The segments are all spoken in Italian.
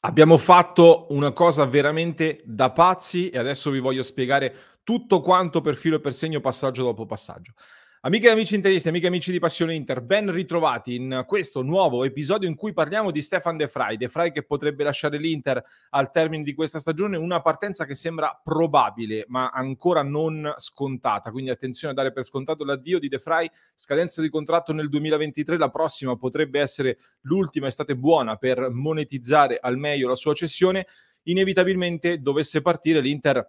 Abbiamo fatto una cosa veramente da pazzi e adesso vi voglio spiegare tutto quanto per filo e per segno, passaggio dopo passaggio. Amiche e amici interisti, amiche e amici di Passione Inter, ben ritrovati in questo nuovo episodio in cui parliamo di Stefan De Frey, De Frey che potrebbe lasciare l'Inter al termine di questa stagione, una partenza che sembra probabile ma ancora non scontata, quindi attenzione a dare per scontato l'addio di De Frey, scadenza di contratto nel 2023, la prossima potrebbe essere l'ultima estate buona per monetizzare al meglio la sua cessione, inevitabilmente dovesse partire l'Inter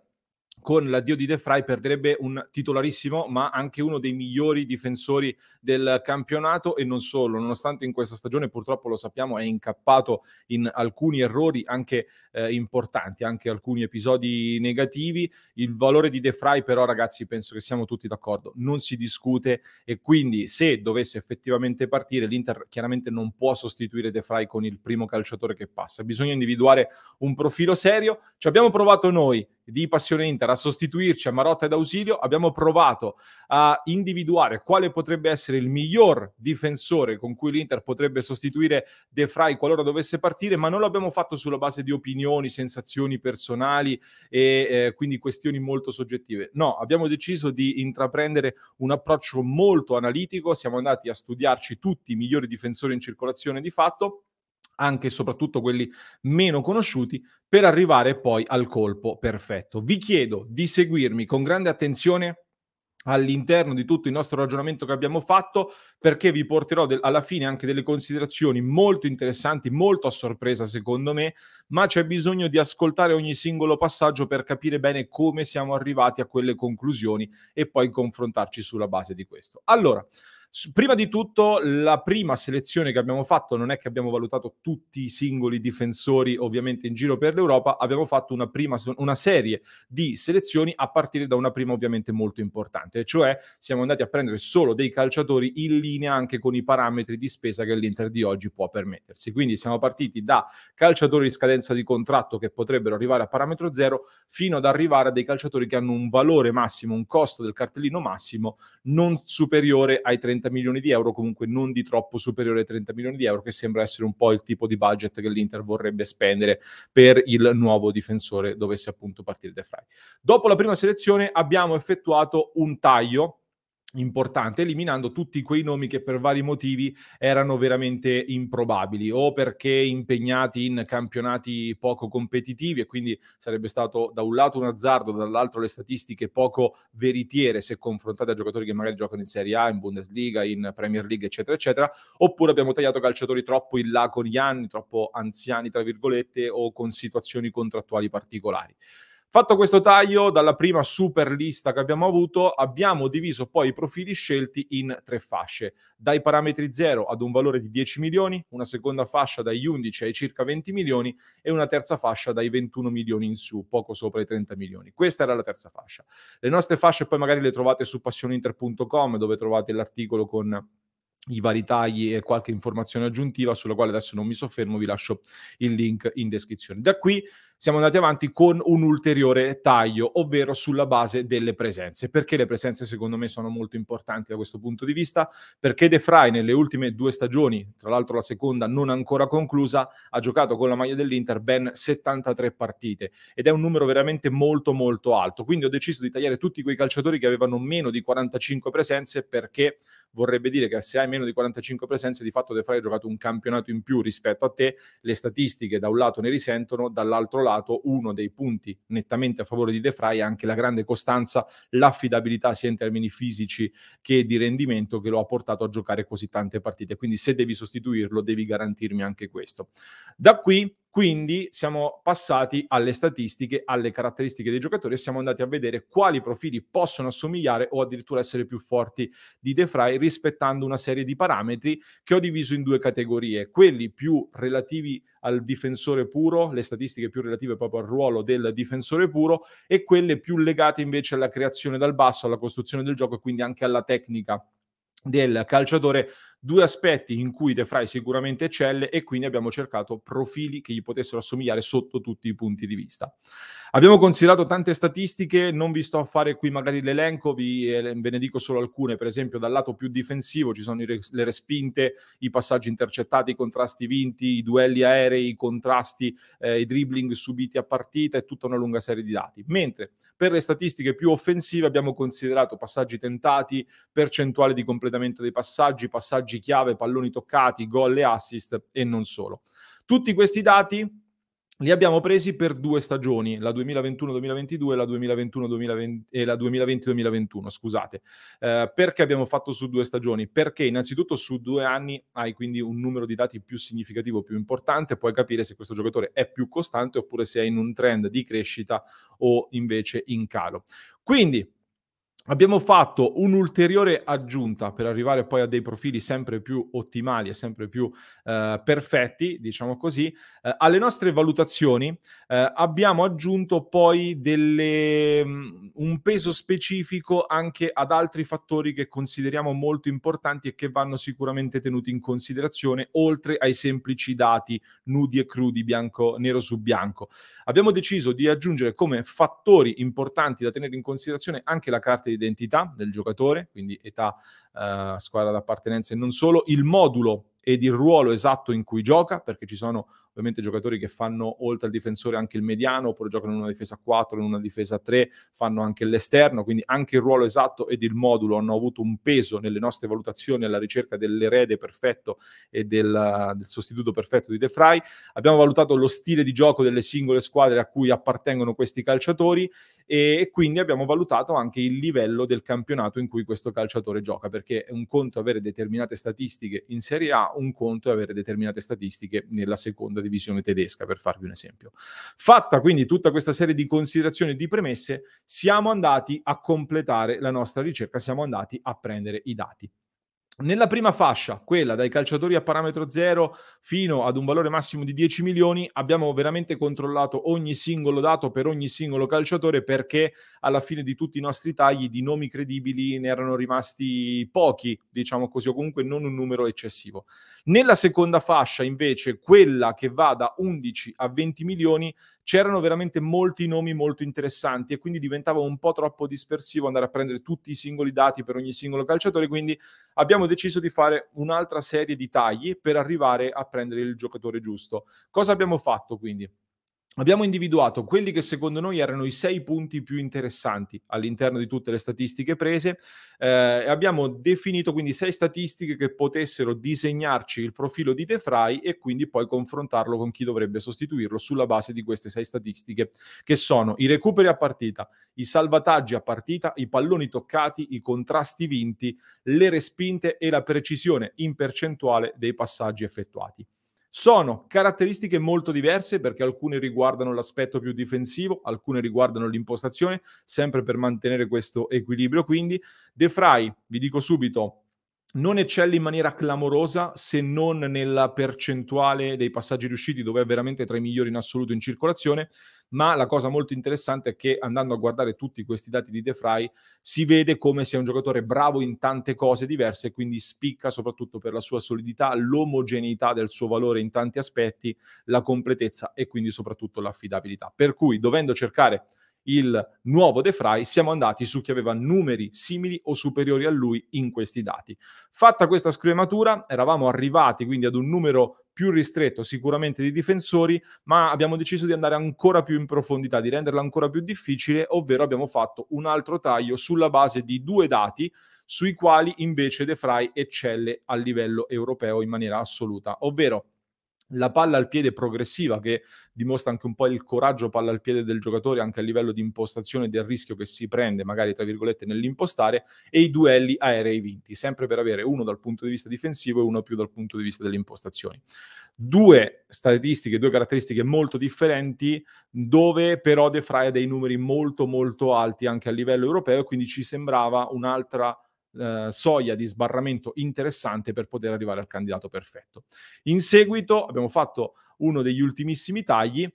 con l'addio di De Frey perderebbe un titolarissimo, ma anche uno dei migliori difensori del campionato e non solo, nonostante in questa stagione purtroppo lo sappiamo è incappato in alcuni errori anche eh, importanti, anche alcuni episodi negativi. Il valore di De Frey però ragazzi penso che siamo tutti d'accordo, non si discute e quindi se dovesse effettivamente partire l'Inter chiaramente non può sostituire De Frey con il primo calciatore che passa, bisogna individuare un profilo serio. Ci abbiamo provato noi di Passione Inter a sostituirci a Marotta ed Ausilio, abbiamo provato a individuare quale potrebbe essere il miglior difensore con cui l'Inter potrebbe sostituire De Frey qualora dovesse partire, ma non l'abbiamo fatto sulla base di opinioni, sensazioni personali e eh, quindi questioni molto soggettive. No, abbiamo deciso di intraprendere un approccio molto analitico, siamo andati a studiarci tutti i migliori difensori in circolazione di fatto anche e soprattutto quelli meno conosciuti, per arrivare poi al colpo perfetto. Vi chiedo di seguirmi con grande attenzione all'interno di tutto il nostro ragionamento che abbiamo fatto perché vi porterò del, alla fine anche delle considerazioni molto interessanti, molto a sorpresa secondo me, ma c'è bisogno di ascoltare ogni singolo passaggio per capire bene come siamo arrivati a quelle conclusioni e poi confrontarci sulla base di questo. Allora, Prima di tutto, la prima selezione che abbiamo fatto non è che abbiamo valutato tutti i singoli difensori, ovviamente in giro per l'Europa, abbiamo fatto una, prima, una serie di selezioni a partire da una prima ovviamente molto importante, cioè siamo andati a prendere solo dei calciatori in linea anche con i parametri di spesa che l'Inter di oggi può permettersi. Quindi siamo partiti da calciatori in scadenza di contratto che potrebbero arrivare a parametro zero fino ad arrivare a dei calciatori che hanno un valore massimo, un costo del cartellino massimo non superiore ai 30 30 milioni di euro, comunque non di troppo superiore ai 30 milioni di euro, che sembra essere un po' il tipo di budget che l'Inter vorrebbe spendere per il nuovo difensore dovesse appunto partire De Frey. Dopo la prima selezione abbiamo effettuato un taglio importante, eliminando tutti quei nomi che per vari motivi erano veramente improbabili o perché impegnati in campionati poco competitivi e quindi sarebbe stato da un lato un azzardo, dall'altro le statistiche poco veritiere se confrontate a giocatori che magari giocano in Serie A, in Bundesliga, in Premier League, eccetera, eccetera, oppure abbiamo tagliato calciatori troppo in là con gli anni, troppo anziani, tra virgolette, o con situazioni contrattuali particolari. Fatto questo taglio, dalla prima super lista che abbiamo avuto, abbiamo diviso poi i profili scelti in tre fasce, dai parametri 0 ad un valore di 10 milioni, una seconda fascia dagli 11 ai circa 20 milioni e una terza fascia dai 21 milioni in su, poco sopra i 30 milioni. Questa era la terza fascia. Le nostre fasce poi magari le trovate su passioneinter.com dove trovate l'articolo con i vari tagli e qualche informazione aggiuntiva sulla quale adesso non mi soffermo, vi lascio il link in descrizione. Da qui siamo andati avanti con un ulteriore taglio, ovvero sulla base delle presenze. Perché le presenze secondo me sono molto importanti da questo punto di vista? Perché De Frey nelle ultime due stagioni, tra l'altro la seconda non ancora conclusa, ha giocato con la maglia dell'Inter ben 73 partite ed è un numero veramente molto molto alto. Quindi ho deciso di tagliare tutti quei calciatori che avevano meno di 45 presenze perché vorrebbe dire che se hai meno di 45 presenze di fatto De Frey ha giocato un campionato in più rispetto a te, le statistiche da un lato ne risentono, dall'altro lato calcolato, uno dei punti nettamente a favore di De Fry è anche la grande costanza, l'affidabilità sia in termini fisici che di rendimento che lo ha portato a giocare così tante partite. Quindi se devi sostituirlo devi garantirmi anche questo. Da qui quindi siamo passati alle statistiche, alle caratteristiche dei giocatori e siamo andati a vedere quali profili possono assomigliare o addirittura essere più forti di De rispettando una serie di parametri che ho diviso in due categorie, quelli più relativi al difensore puro, le statistiche più relative proprio al ruolo del difensore puro e quelle più legate invece alla creazione dal basso, alla costruzione del gioco e quindi anche alla tecnica del calciatore Due aspetti in cui De Frey sicuramente eccelle e quindi abbiamo cercato profili che gli potessero assomigliare sotto tutti i punti di vista. Abbiamo considerato tante statistiche, non vi sto a fare qui magari l'elenco, vi, eh, ve ne dico solo alcune, per esempio dal lato più difensivo ci sono re, le respinte, i passaggi intercettati, i contrasti vinti, i duelli aerei, i contrasti, eh, i dribbling subiti a partita e tutta una lunga serie di dati. Mentre per le statistiche più offensive abbiamo considerato passaggi tentati, percentuale di completamento dei passaggi, passaggi passaggi chiave, palloni toccati, gol e assist e non solo. Tutti questi dati li abbiamo presi per due stagioni, la 2021-2022 e la 2020-2021, scusate. Eh, perché abbiamo fatto su due stagioni? Perché innanzitutto su due anni hai quindi un numero di dati più significativo, più importante, puoi capire se questo giocatore è più costante oppure se è in un trend di crescita o invece in calo. Quindi Abbiamo fatto un'ulteriore aggiunta per arrivare poi a dei profili sempre più ottimali e sempre più eh, perfetti, diciamo così. Eh, alle nostre valutazioni eh, abbiamo aggiunto poi delle, mm, un peso specifico anche ad altri fattori che consideriamo molto importanti e che vanno sicuramente tenuti in considerazione, oltre ai semplici dati nudi e crudi, bianco, nero su bianco. Abbiamo deciso di aggiungere come fattori importanti da tenere in considerazione anche la carta di dell'identità del giocatore, quindi età, eh, squadra d'appartenenza e non solo, il modulo ed il ruolo esatto in cui gioca, perché ci sono ovviamente giocatori che fanno oltre al difensore anche il mediano, oppure giocano in una difesa 4, in una difesa 3, fanno anche l'esterno, quindi anche il ruolo esatto ed il modulo hanno avuto un peso nelle nostre valutazioni alla ricerca dell'erede perfetto e del, del sostituto perfetto di De Frey. Abbiamo valutato lo stile di gioco delle singole squadre a cui appartengono questi calciatori e quindi abbiamo valutato anche il livello del campionato in cui questo calciatore gioca, perché è un conto avere determinate statistiche in Serie A, un conto è avere determinate statistiche nella seconda televisione tedesca, per farvi un esempio. Fatta quindi tutta questa serie di considerazioni e di premesse, siamo andati a completare la nostra ricerca, siamo andati a prendere i dati. Nella prima fascia, quella dai calciatori a parametro zero fino ad un valore massimo di 10 milioni, abbiamo veramente controllato ogni singolo dato per ogni singolo calciatore perché alla fine di tutti i nostri tagli di nomi credibili ne erano rimasti pochi, diciamo così, o comunque non un numero eccessivo. Nella seconda fascia, invece, quella che va da 11 a 20 milioni, c'erano veramente molti nomi molto interessanti e quindi diventava un po' troppo dispersivo andare a prendere tutti i singoli dati per ogni singolo calciatore, quindi abbiamo deciso di fare un'altra serie di tagli per arrivare a prendere il giocatore giusto. Cosa abbiamo fatto quindi? abbiamo individuato quelli che secondo noi erano i sei punti più interessanti all'interno di tutte le statistiche prese eh, e abbiamo definito quindi sei statistiche che potessero disegnarci il profilo di De e quindi poi confrontarlo con chi dovrebbe sostituirlo sulla base di queste sei statistiche che sono i recuperi a partita, i salvataggi a partita, i palloni toccati, i contrasti vinti, le respinte e la precisione in percentuale dei passaggi effettuati. Sono caratteristiche molto diverse perché alcune riguardano l'aspetto più difensivo, alcune riguardano l'impostazione, sempre per mantenere questo equilibrio. Quindi De Fry, vi dico subito, non eccelle in maniera clamorosa se non nella percentuale dei passaggi riusciti dove è veramente tra i migliori in assoluto in circolazione, ma la cosa molto interessante è che andando a guardare tutti questi dati di DeFry si vede come sia un giocatore bravo in tante cose diverse, quindi spicca soprattutto per la sua solidità, l'omogeneità del suo valore in tanti aspetti, la completezza e quindi soprattutto l'affidabilità. Per cui dovendo cercare il nuovo DeFry, siamo andati su chi aveva numeri simili o superiori a lui in questi dati. Fatta questa scrematura, eravamo arrivati quindi ad un numero più ristretto sicuramente di difensori, ma abbiamo deciso di andare ancora più in profondità, di renderla ancora più difficile, ovvero abbiamo fatto un altro taglio sulla base di due dati sui quali invece DeFry eccelle a livello europeo in maniera assoluta, ovvero la palla al piede progressiva che dimostra anche un po' il coraggio palla al piede del giocatore anche a livello di impostazione del rischio che si prende magari tra virgolette nell'impostare e i duelli aerei vinti sempre per avere uno dal punto di vista difensivo e uno più dal punto di vista delle impostazioni due statistiche due caratteristiche molto differenti dove però De Frey ha dei numeri molto molto alti anche a livello europeo quindi ci sembrava un'altra eh, soglia di sbarramento interessante per poter arrivare al candidato perfetto. In seguito abbiamo fatto uno degli ultimissimi tagli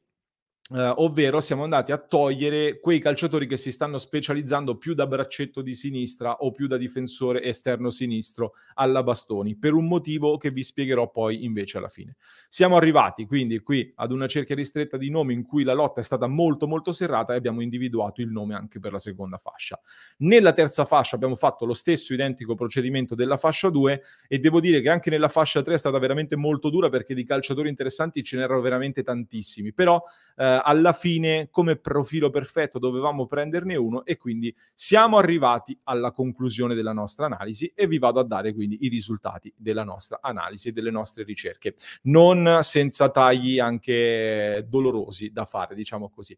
Uh, ovvero siamo andati a togliere quei calciatori che si stanno specializzando più da braccetto di sinistra o più da difensore esterno sinistro alla bastoni, per un motivo che vi spiegherò poi invece alla fine. Siamo arrivati quindi qui ad una cerchia ristretta di nomi in cui la lotta è stata molto molto serrata e abbiamo individuato il nome anche per la seconda fascia. Nella terza fascia abbiamo fatto lo stesso identico procedimento della fascia 2 e devo dire che anche nella fascia 3 è stata veramente molto dura perché di calciatori interessanti ce n'erano veramente tantissimi, però... Uh, eh, alla fine come profilo perfetto dovevamo prenderne uno e quindi siamo arrivati alla conclusione della nostra analisi e vi vado a dare quindi i risultati della nostra analisi e delle nostre ricerche, non senza tagli anche dolorosi da fare, diciamo così.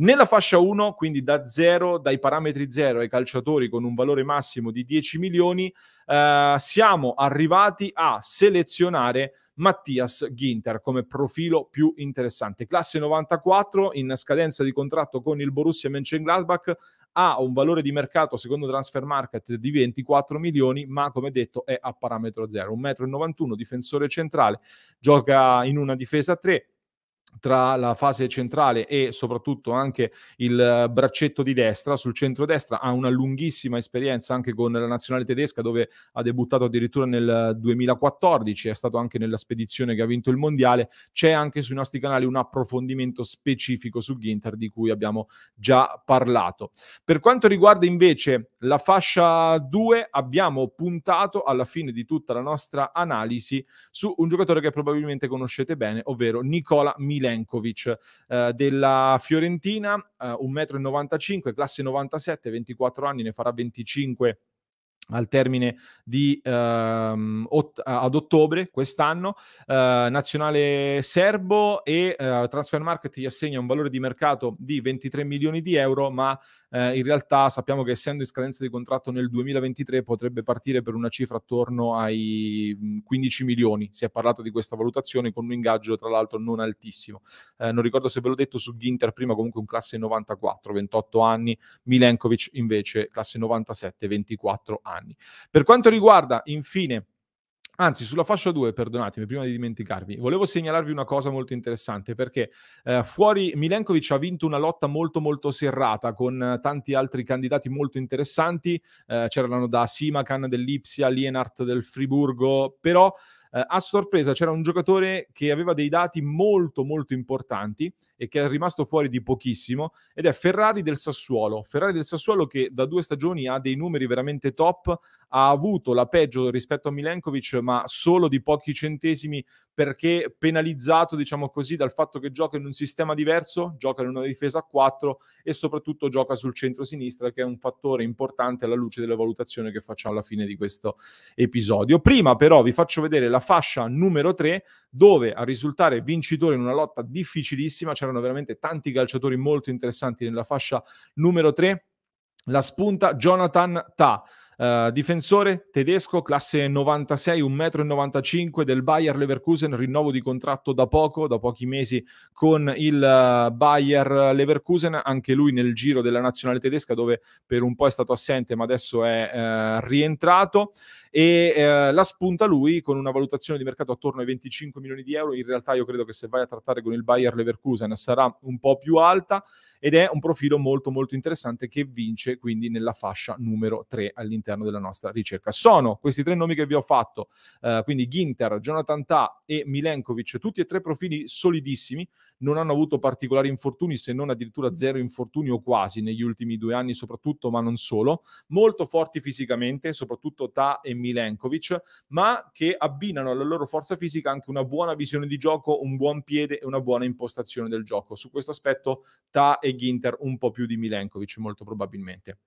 Nella fascia 1, quindi da 0, dai parametri 0 ai calciatori con un valore massimo di 10 milioni, eh, siamo arrivati a selezionare Mattias Ginter come profilo più interessante. Classe 94 in scadenza di contratto con il Borussia Mönchengladbach ha un valore di mercato secondo Transfer Market di 24 milioni, ma come detto è a parametro 0. 1,91 m, difensore centrale, gioca in una difesa 3, tra la fase centrale e soprattutto anche il eh, braccetto di destra. Sul centro-destra ha una lunghissima esperienza anche con la nazionale tedesca dove ha debuttato addirittura nel 2014, eh, è stato anche nella spedizione che ha vinto il mondiale. C'è anche sui nostri canali un approfondimento specifico su Ginter di cui abbiamo già parlato. Per quanto riguarda invece la fascia 2 abbiamo puntato alla fine di tutta la nostra analisi su un giocatore che probabilmente conoscete bene, ovvero Nicola Mir Milenkovic eh, della Fiorentina, eh, 1,95 m, classe 97, 24 anni, ne farà 25 al termine di ehm, ot- ad ottobre quest'anno eh, nazionale serbo e eh, Transfer Market gli assegna un valore di mercato di 23 milioni di euro ma eh, in realtà sappiamo che essendo in scadenza di contratto nel 2023 potrebbe partire per una cifra attorno ai 15 mm, milioni, si è parlato di questa valutazione con un ingaggio tra l'altro non altissimo. Eh, non ricordo se ve l'ho detto su Ginter prima, comunque un classe 94, 28 anni, Milenkovic invece classe 97, 24 anni. Per quanto riguarda infine Anzi, sulla fascia 2, perdonatemi, prima di dimenticarvi, volevo segnalarvi una cosa molto interessante perché eh, fuori Milenkovic ha vinto una lotta molto molto serrata con tanti altri candidati molto interessanti, eh, c'erano da Simakan dell'Ipsia, Lienart del Friburgo, però eh, a sorpresa c'era un giocatore che aveva dei dati molto molto importanti e che è rimasto fuori di pochissimo ed è Ferrari del Sassuolo. Ferrari del Sassuolo che da due stagioni ha dei numeri veramente top, ha avuto la peggio rispetto a Milenkovic ma solo di pochi centesimi perché penalizzato diciamo così dal fatto che gioca in un sistema diverso, gioca in una difesa a 4 e soprattutto gioca sul centro-sinistra che è un fattore importante alla luce delle valutazioni che facciamo alla fine di questo episodio. Prima però vi faccio vedere la fascia numero 3 dove a risultare vincitore in una lotta difficilissima c'è c'erano veramente tanti calciatori molto interessanti nella fascia numero 3. La spunta Jonathan Ta. Uh, difensore tedesco, classe 96, 1,95 m del Bayer Leverkusen, rinnovo di contratto da poco, da pochi mesi con il uh, Bayer Leverkusen, anche lui nel giro della nazionale tedesca dove per un po' è stato assente ma adesso è uh, rientrato e eh, la spunta lui con una valutazione di mercato attorno ai 25 milioni di euro. In realtà io credo che se vai a trattare con il Bayer Leverkusen sarà un po' più alta ed è un profilo molto molto interessante che vince quindi nella fascia numero 3 all'interno della nostra ricerca. Sono questi tre nomi che vi ho fatto, eh, quindi Ginter, Jonathan Ta e Milenkovic, tutti e tre profili solidissimi, non hanno avuto particolari infortuni se non addirittura zero infortuni o quasi negli ultimi due anni soprattutto, ma non solo, molto forti fisicamente, soprattutto Ta e Milenkovic, ma che abbinano alla loro forza fisica anche una buona visione di gioco, un buon piede e una buona impostazione del gioco. Su questo aspetto Ta e Ginter un po' più di Milenkovic molto probabilmente.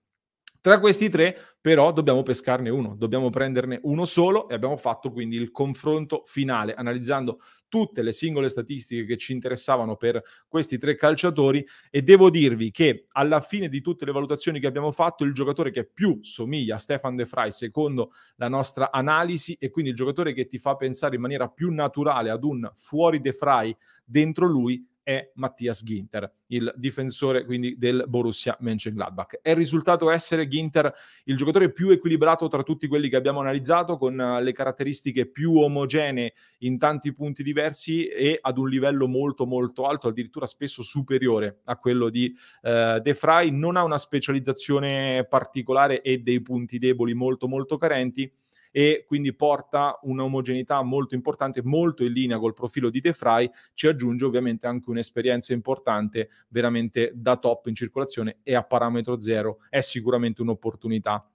Tra questi tre, però, dobbiamo pescarne uno, dobbiamo prenderne uno solo e abbiamo fatto quindi il confronto finale, analizzando tutte le singole statistiche che ci interessavano per questi tre calciatori e devo dirvi che alla fine di tutte le valutazioni che abbiamo fatto, il giocatore che più somiglia a Stefan De Frey, secondo la nostra analisi, e quindi il giocatore che ti fa pensare in maniera più naturale ad un fuori De Frey dentro lui, è Mattias Ginter, il difensore quindi del Borussia Mönchengladbach. È risultato essere Ginter il giocatore più equilibrato tra tutti quelli che abbiamo analizzato, con eh, le caratteristiche più omogenee in tanti punti diversi e ad un livello molto molto alto, addirittura spesso superiore a quello di eh, De Frey. Non ha una specializzazione particolare e dei punti deboli molto molto carenti, e quindi porta un'omogeneità molto importante, molto in linea col profilo di Defray, ci aggiunge ovviamente anche un'esperienza importante veramente da top in circolazione e a parametro zero è sicuramente un'opportunità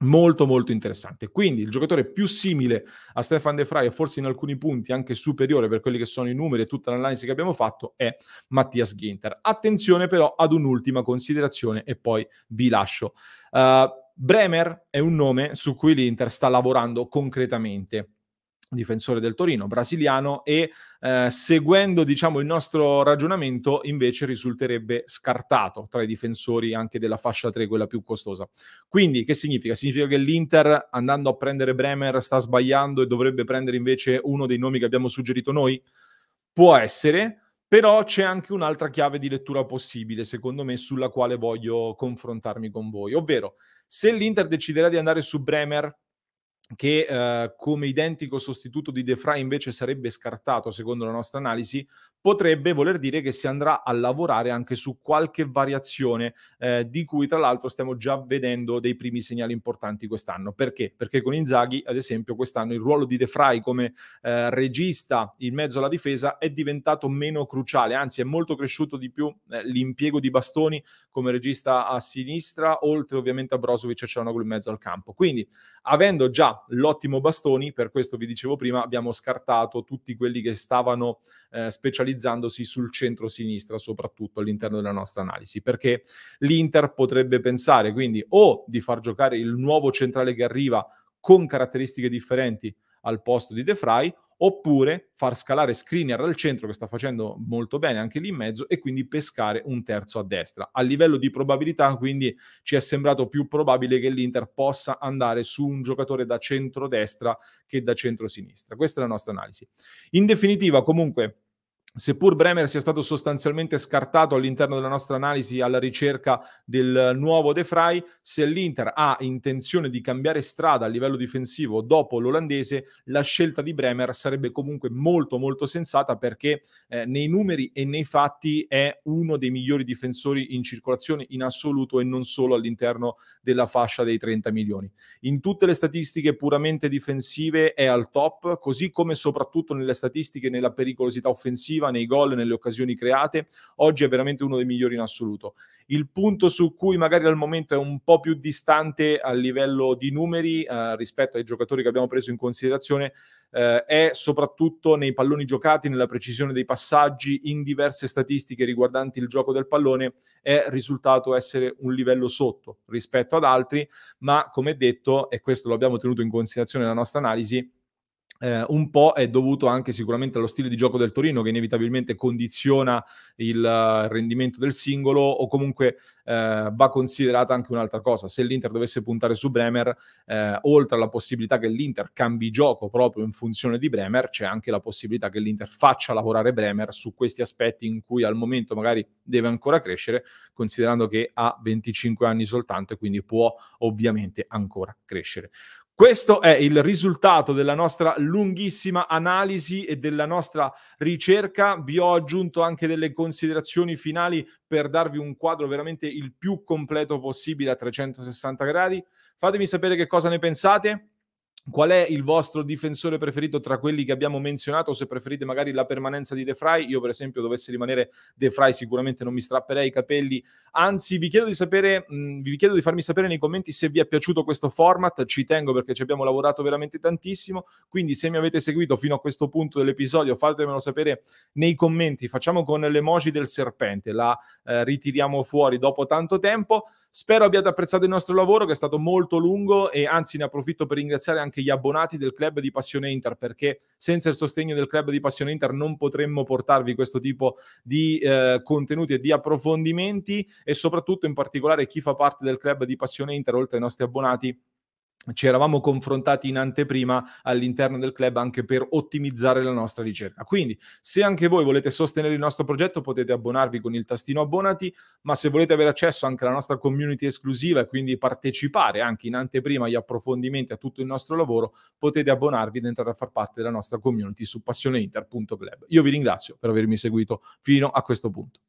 molto molto interessante. Quindi il giocatore più simile a Stefan De Frey e forse in alcuni punti anche superiore per quelli che sono i numeri e tutta l'analisi che abbiamo fatto è Mattias Ginter. Attenzione però ad un'ultima considerazione e poi vi lascio. Uh, Bremer è un nome su cui l'Inter sta lavorando concretamente difensore del Torino, brasiliano, e eh, seguendo diciamo, il nostro ragionamento invece risulterebbe scartato tra i difensori anche della fascia 3, quella più costosa. Quindi che significa? Significa che l'Inter andando a prendere Bremer sta sbagliando e dovrebbe prendere invece uno dei nomi che abbiamo suggerito noi? Può essere, però c'è anche un'altra chiave di lettura possibile, secondo me, sulla quale voglio confrontarmi con voi, ovvero se l'Inter deciderà di andare su Bremer che eh, come identico sostituto di DeFry invece sarebbe scartato secondo la nostra analisi, potrebbe voler dire che si andrà a lavorare anche su qualche variazione eh, di cui tra l'altro stiamo già vedendo dei primi segnali importanti quest'anno. Perché? Perché con Inzaghi, ad esempio, quest'anno il ruolo di De Frey come eh, regista in mezzo alla difesa è diventato meno cruciale, anzi è molto cresciuto di più eh, l'impiego di Bastoni come regista a sinistra, oltre ovviamente a Brozovic e Cianoglu in mezzo al campo. Quindi avendo già l'ottimo Bastoni, per questo vi dicevo prima, abbiamo scartato tutti quelli che stavano eh, specializzandosi sul centro-sinistra, soprattutto all'interno della nostra analisi, perché l'Inter potrebbe pensare quindi o di far giocare il nuovo centrale che arriva con caratteristiche differenti al posto di De Frey, oppure far scalare Skriniar al centro che sta facendo molto bene anche lì in mezzo e quindi pescare un terzo a destra. A livello di probabilità quindi ci è sembrato più probabile che l'Inter possa andare su un giocatore da centro destra che da centro sinistra. Questa è la nostra analisi. In definitiva comunque Seppur Bremer sia stato sostanzialmente scartato all'interno della nostra analisi alla ricerca del nuovo De Frey, se l'Inter ha intenzione di cambiare strada a livello difensivo dopo l'olandese, la scelta di Bremer sarebbe comunque molto molto sensata perché eh, nei numeri e nei fatti è uno dei migliori difensori in circolazione in assoluto e non solo all'interno della fascia dei 30 milioni. In tutte le statistiche puramente difensive è al top, così come soprattutto nelle statistiche nella pericolosità offensiva difensiva, nei gol, nelle occasioni create, oggi è veramente uno dei migliori in assoluto. Il punto su cui magari al momento è un po' più distante a livello di numeri eh, rispetto ai giocatori che abbiamo preso in considerazione eh, è soprattutto nei palloni giocati, nella precisione dei passaggi, in diverse statistiche riguardanti il gioco del pallone, è risultato essere un livello sotto rispetto ad altri, ma come detto, e questo lo abbiamo tenuto in considerazione nella nostra analisi, eh, un po' è dovuto anche sicuramente allo stile di gioco del Torino che inevitabilmente condiziona il eh, rendimento del singolo o comunque eh, va considerata anche un'altra cosa. Se l'Inter dovesse puntare su Bremer, eh, oltre alla possibilità che l'Inter cambi gioco proprio in funzione di Bremer, c'è anche la possibilità che l'Inter faccia lavorare Bremer su questi aspetti in cui al momento magari deve ancora crescere, considerando che ha 25 anni soltanto e quindi può ovviamente ancora crescere. Questo è il risultato della nostra lunghissima analisi e della nostra ricerca. Vi ho aggiunto anche delle considerazioni finali per darvi un quadro veramente il più completo possibile a 360 gradi. Fatemi sapere che cosa ne pensate. Qual è il vostro difensore preferito tra quelli che abbiamo menzionato? Se preferite magari la permanenza di De Fry, io per esempio dovessi rimanere De Fry sicuramente non mi strapperei i capelli. Anzi, vi chiedo di sapere, mh, vi chiedo di farmi sapere nei commenti se vi è piaciuto questo format. Ci tengo perché ci abbiamo lavorato veramente tantissimo. Quindi, se mi avete seguito fino a questo punto dell'episodio, fatemelo sapere nei commenti. Facciamo con l'emoji del serpente, la eh, ritiriamo fuori dopo tanto tempo. Spero abbiate apprezzato il nostro lavoro che è stato molto lungo e anzi ne approfitto per ringraziare anche gli abbonati del club di Passione Inter perché senza il sostegno del club di Passione Inter non potremmo portarvi questo tipo di eh, contenuti e di approfondimenti e soprattutto in particolare chi fa parte del club di Passione Inter oltre ai nostri abbonati ci eravamo confrontati in anteprima all'interno del club anche per ottimizzare la nostra ricerca. Quindi, se anche voi volete sostenere il nostro progetto, potete abbonarvi con il tastino abbonati, ma se volete avere accesso anche alla nostra community esclusiva e quindi partecipare anche in anteprima agli approfondimenti a tutto il nostro lavoro, potete abbonarvi ed entrare a far parte della nostra community su passioneinter.club. Io vi ringrazio per avermi seguito fino a questo punto.